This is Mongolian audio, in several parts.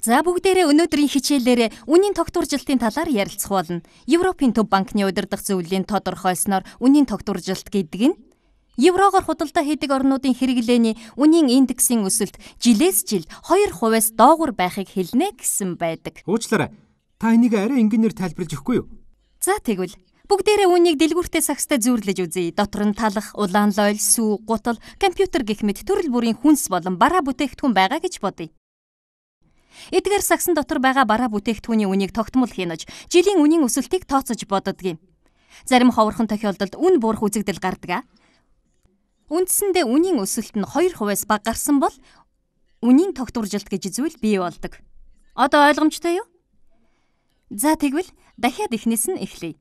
За бүгдээрээ өнөөдрийн хичээлээр үнийн тогтворжилтын талаар ярилцах болно. Европын төв банкны удирдах зөвлөлийн тодорхойлсноор үнийн тогтворжилт гэдэг нь Еврогоор худалдаа хийдэг орнуудын хэрэглээний үнийн индексийн өсөлт жилээс жил 2 хувиас доогуур байхыг хэлнэ гэсэн байдаг. Уучлаарай. Та энийг арай энгийнээр тайлбарлаж өгөхгүй юу? За тэгвэл Бүгдээрээ үүнийг дэлгүүртээ сагстай зүүрлэж үзье. Дотор нь талах, улаан лойл, сүү, гутал, компьютер гэх мэт төрөл бүрийн хүнс болон бараа бүтээгдэхүүн байгаа гэж бодъё. Эдгээр сагсан дотор байгаа бараа бүтээгдэхүүний үнийг тогтмол хийнаж, жилийн үнийн өсөлтийг тооцож боддог юм. Зарим ховорхон тохиолдолд үн буурах үзэгдэл гардаг. Үндсэндээ үнийн өсөлт нь 2 хувиас бага гарсан бол үнийн тогтворжилт гэж зүйл бий болдог. Одоо ойлгомжтой юу? За тэгвэл дахиад эхнээс нь эхлэе.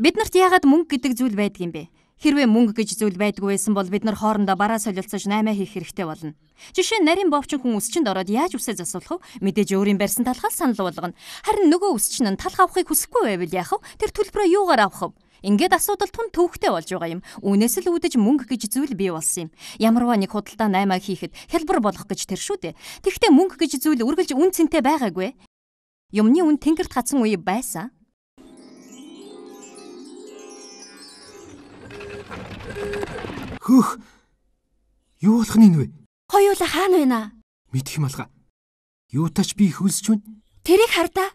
Биднэрт яагаад мөнгө гэдэг зүйл байдаг юм бэ? Хэрвээ мөнгө гэж зүйл байдгүй байсан бол бид нар хоорондоо бараа солилцож 8 хийх хэрэгтэй болно. Жишээ нь нарийн бовчин хүн өсчөнд ороод яаж үсээ засуулах вэ? Мэдээж өөрийн барьсан талхаас санал болгоно. Харин нөгөө өсчин нь талх авахыг хүсэхгүй байвал яах вэ? Тэр төлбөрөө юугаар авах вэ? Ингээд асуудал тун төвхтэй болж байгаа юм. Үүнээс л үүдэж мөнгө гэж зүйл бий болсон юм. Ямарваа нэг худалдаа 8 хийхэд хэлбэр болгох гэж тэр шүү дээ. Тэгвэл мөнгө гэж зүйл үргэлж үн цэнтэй байгаагүй. Юмны үн тэнгэрт гацсан үе байсан. Хөөх. Юу болох нь вэ? Хоёулаа хаана байна? Мэдэх юм алга. Юу тач би хөлсч байна? Тэрийг хардаа.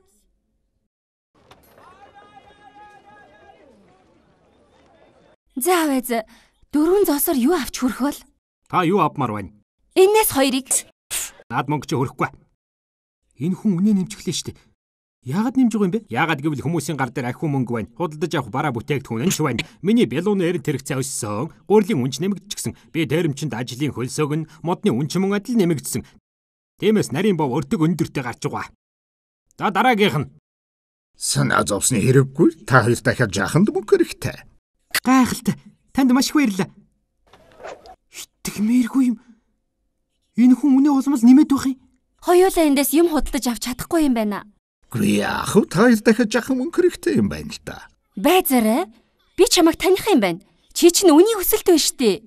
За авэз. Дөрвөн зосор юу авч хөрөх вэ? Та юу авмаар байна? Энээс хоёрыг. Наад мөнгө чи хөрөхгүй. Энэ хүн үнэ нэмчихлээ шүү дээ. Яагаад нэмж байгаа юм бэ? Яагаад гэвэл хүмүүсийн гар дээр ахиу мөнгө байна. Худалдаж авах бараа бүтээгдэхүүн нь ч байна. Миний бялууны эрд хэрэгцээ өссөн. Гурлийн үнч нэмэгдчихсэн. Би дээрэмчэнд ажлын хөлсөг нь модны үнч мөн адил нэмэгдсэн. Тиймээс нарийн бов өртөг өндөртэй гарч байгаа. За дараагийнх нь. Санаа зовсны хэрэггүй. Та хоёр дахиад жаханд мөнгө хэрэгтэй. Гайхалтай. Танд маш их баярлалаа. Итгэмээргүй юм. Энэ хүн үнэ улмал нэмээд байх юм. Хоёулаа эндээс юм худалдаж авч чадахгүй юм байна. Үгүй яах вэ? Та хоёр дахиад жахан өнгөрөхтэй юм байна л да. Байзаарай. Би чамайг таних юм байна. Чи чинь үний хүсэлт байна штэ.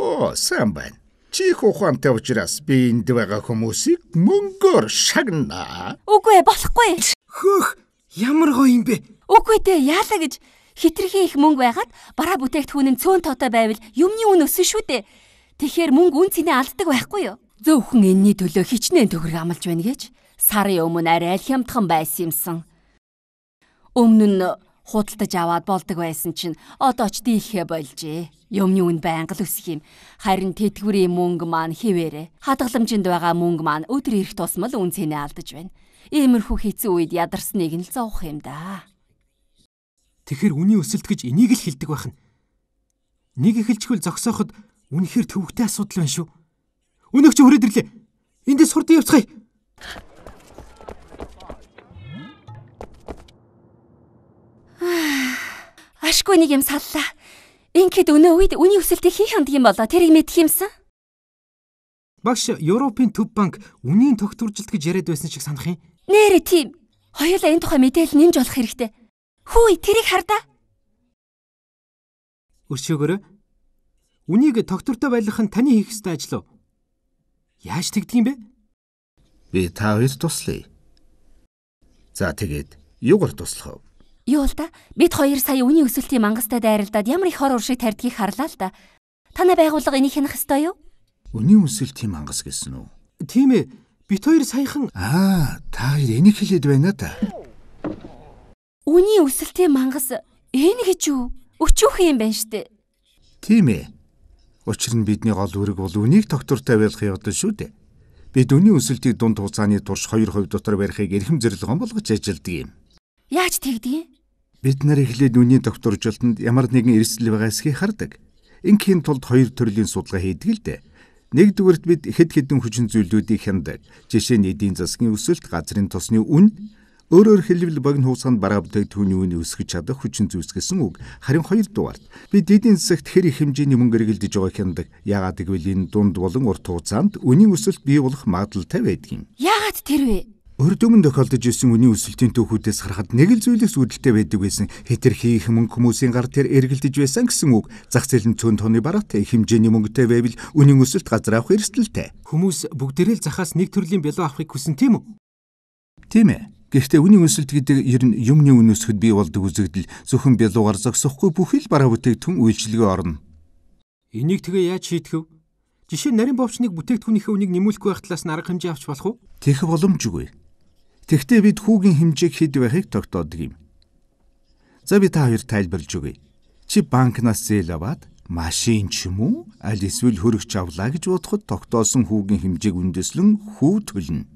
Оо, сайн байна. Чи их ухаантай учраас би энд байгаа хүмүүсийг мөнгөөр шагнаа. Үгүй ээ, болохгүй. Хөөх, ямар гоё юм бэ? Үгүй дээ, яалаа гэж хитрхи их мөнгө байгаад бараа бүтээгдэхүүн нь цөөн тоотой байвал юмны үн өсөн шүү дээ. Тэгэхээр мөнгө үн цэнэ алддаг байхгүй юу? Зөвхөн энэний төлөө хичнээн төгрөг амлж байна гэж сарын өмнө арай л хямдхан байсан юмсан. Өмнө нь худалдаж аваад болдог байсан чинь одоо ч дийлхэ болжээ. Юмны үн байнга л өсөх юм. Харин тэтгэврийн мөнгө маань хിവэрэ. Хадгаламжинд байгаа мөнгө маань өдөр ирэх тусмал үн цэнэ алдаж байна. Иймэрхүү хэцүү үед ядарсныг нь л зовх юм да. Тэгэхэр үний өсөлт гэж энийг л хэлдэг байх нь. Нэг ихэлчгүй зогсооход үнэхээр төвөгтэй асуудал байна шүү. Өнөөгч хүрээд ирлээ. Эндээс хурдан явцгаая. Аашгүй нэг юм саллаа. Ингээд өнөө үед үний өсөлтийг хин хандгийн болоо тэрийг мэдх юмсан. Багш Европын төв банк үнийн тогтворжилт гэж яриад байсан шиг санах юм. Нээрээ тийм. Хоёулаа энэ тухай мэдээлэл нэмж олох хэрэгтэй. Хүү, тэрийг хардаа. Өршөөгөөрэй. Үнийг тогтвортой байлгах нь таны хийх ёстой ажил уу? Яаж тэгдэг юм бэ? Би та хоёрт туслая. За тэгээд югаар туслах вэ? Юу л да? Бид хоёр сая үний өсөлтийн мангастай дайралтад ямар их хор уршиг тарьдгийг харлаа л да. Танай байгууллага энийг хянах ёстой юу? Үний өсөлтийн мангас гэсэн үү? Тийм ээ. Бид хоёр саяхан Аа, та хоёр энийг хэлээд байна да. Үний өсөлтийн мангас энэ гэж юу? Өчөөх юм байна штэ. Тийм ээ. Учир нь бидний гол үүрэг бол үнийг доктортой байх явдал шүү дээ. Бид үний өсөлтийг дунд хугацааны турш 2% дотор барихыг эрхэм зэрлэгэн болгож ажилладаг юм. Яаж тэгдэг юм? Бид нар эхлээд үний докторжилтанд ямар нэгэн эрсдэл байгаасхийг хардаг. Ингийн тулд хоёр төрлийн судалгаа хийдэг л дээ. Нэгдүгээрт бид хэд хэдэн хүчин зүйлүүдийг хяндаг. Жишээ нь эдийн засгийн өсөлт, газрын тосны үн, өөрөөр хэлбэл богино хугацаанд бараавдаг түүний үн өсгөж чадах хүчин зүйлс гэсэн үг. Харин хоёрдугаар бид эдийн засагт хэр их хэмжээний мөнгө эргэлдэж байгааг хяндаг. Яагаад гэвэл энэ дунд болон урт хугацаанд үнийн өсөлт бий болох магадaltaй байдаг юм. Яагаад тэр вэ? Өрдөмн тохиолдож исэн үний өсөлтийн түүхүүдээс харахад нэг л зүйлээс үүдэлтэй байдаг байсан. Хэтэрхий их мөнгө хүмүүсийн гар тэр эргэлдэж байсан гэсэн үг. Зах зээлийн цөөн тооны бараатай их хэмжээний мөнгөтэй байвал үнийн өсөлт газар авах эрсдэлтэй. Хүмүүс бүгдээрээ л захаас нэг төрлийн бэлөө авахыг хүсэн тийм үү? Тийм ээ. Гэхдээ үнийн өсөлт гэдэг ер нь юмны үн өсөхөд бий болдог үзэгдэл зөвхөн бэлуугаар зогсохгүй бүхэл бараа бүтээгдэхүүн үйлчилгээ орно. Энийг тэгээ яаж шийтгэв? Жишээ нь нарийн бовчныг бүтээгдэхүүнийхээ үнийг нэмүүлэхгүй байх талаас нь арга хэмжээ авч болох уу? Тэх боломжгүй. Тэгвэл бид хүүгийн хэмжээг хэд байхыг тогтоодог юм. За би та хоёр тайлбарж өгье. Чи банкнаас зээл аваад машин ч юм уу аль эсвэл хөрөгч авлаа гэж бодоход тогтоосон хүүгийн хэмжээг үндэслэн хүү төлнө.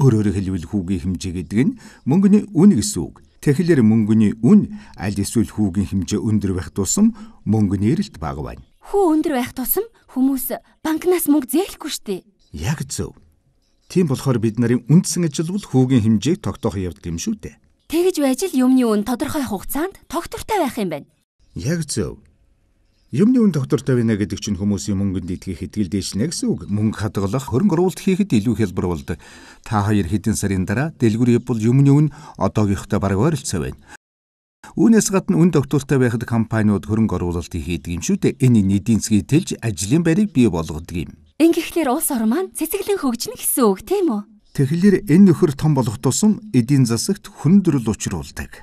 Өөрөөр хэлбэл хүүгийн хэмжээ гэдэг нь мөнгөний үн гэсэн үг. Тэгэхээр мөнгөний үн аль эсвэл хүүгийн хэмжээ өндөр байх тусам мөнгөний эрэлт бага байна. Хүү өндөр байх тусам хүмүүс банкнаас мөнгө зээлэхгүй штеп. Яг зөв. Тийм болохоор бид нарын үндсэн ажил бол хүүгийн хэмжээг тогтоох явдал юм шүү дээ. Тэгж байж л юмны үн тодорхой хугацаанд тогтвортой байх юм байна. Яг зөв. Юмны үн доктортой байна гэдэг чинь хүмүүсийн мөнгөнд итгэх итгэл дээшлэнэ гэсэн үг. Мөнгө хадгалах, хөрөнгө оруулалт хийхэд илүү хялбар болдог. Та хоёр хэдэн сарын дараа дэлгүүр явбал юмны үн одоогийнхтой бараг ойролцоо байна. Үүнээс гадна үн доктортой байхад компаниуд хөрөнгө оруулалт хийдэг юм шүү дээ. Энэ нийтийн цэгийг тэлж ажлын байрыг бий болгодог юм. Ингэхлээр улс ор маань цэцэглэн хөгжнө гэсэн үг тийм үү? Тэгэхээр энэ нөхөр том болох тусам эдийн засагт хүндрэл учруулдаг.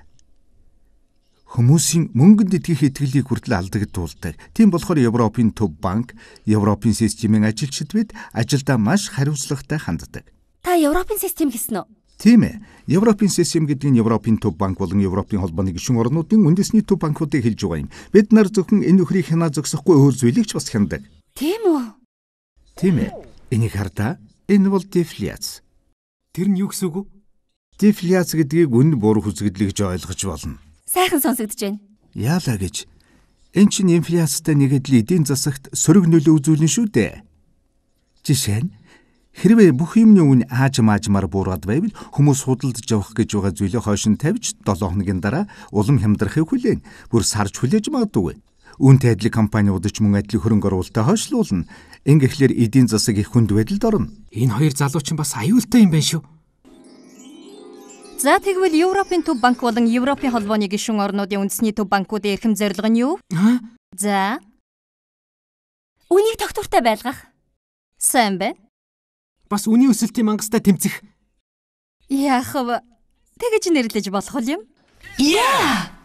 Хүмүүсийн мөнгөнд итгэх итгэлийг хүртэл алдагдуулдаг. Тийм болохоор Европын төв банк, Европын системийн ажилчдвэд ажилдаа маш хариуцлагатай ханддаг. Та Европын систем гэсэн үү? Тийм ээ. Европын систем гэдэг нь Европын төв банк болон Европын холбооны гишүүн орнуудын үндэсний төв банкуудыг хэлж байгаа юм. Бид нар зөвхөн энэ нөхрийг хянаа зогсохгүй өөр зүйлийг ч бас хяндаг. Тийм үү? Тийм ээ. Энийг хардаа. Энэ бол дефляц. Тэр нь юу гэсэн үг вэ? Дефляц гэдгийг үнд буруу хүзгэдэл гэж ойлгож болно. Сайхан сонсогдож байна. Яалаа гэж. Эн чинь инфляцтай нэгэдлийн эдийн засагт сөрөг нөлөө үзүүлнэ шүү дээ. Жишээ нь Хэрвээ бүх юмны үн ааж маажмаар буураад байвал хүмүүс худалдаж явах гэж байгаа зүйлээ хойш нь тавьж 7 хоногийн дараа улам хямдрахыг хүлээн бүр сарж хүлээж магадгүй. Үүнтэй адил компаниудч мөн адил хөрөнгө оруулалтаа хойшлуулна. Ингэхлээр эдийн засаг их хүнд байдалд орно. Энэ хоёр залуу чинь бас аюултай юм байна шүү. За тэгвэл Европын төв банк болон Европын холбооны гишүүн орнуудын үндэсний төв банкуудын эрхэм зорилго нь юу? За. Үнийг тогтвортой байлгах. Сайн байна. Бас үний өсөлтийн мангастай тэмцэх. Яах вэ? Тэгэж нэрлэж болох юм. Яа! Yeah!